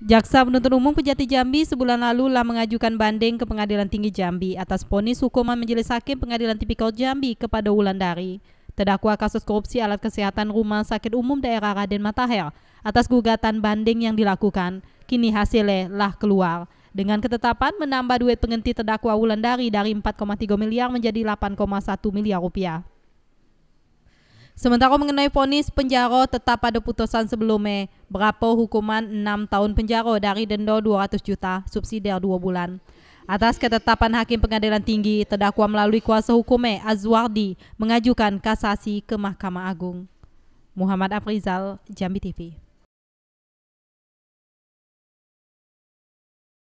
Jaksa penuntut umum Kejati Jambi sebulan lalu lah mengajukan banding ke Pengadilan Tinggi Jambi atas ponis hukuman majelis hakim Pengadilan Tipikal Jambi kepada Wulandari. Terdakwa kasus korupsi alat kesehatan Rumah Sakit Umum Daerah Raden Matahir atas gugatan banding yang dilakukan, kini hasilnya lah keluar. Dengan ketetapan menambah duit pengganti terdakwa Wulandari dari 4,3 miliar menjadi 8,1 miliar rupiah. Sementara mengenai vonis penjara tetap pada putusan sebelumnya, berapa hukuman 6 tahun penjara dari denda 200 juta subsidi 2 bulan. Atas ketetapan Hakim Pengadilan Tinggi, terdakwa melalui kuasa hukumnya Azwardi mengajukan kasasi ke Mahkamah Agung. Muhammad Afrizal, Jambi TV.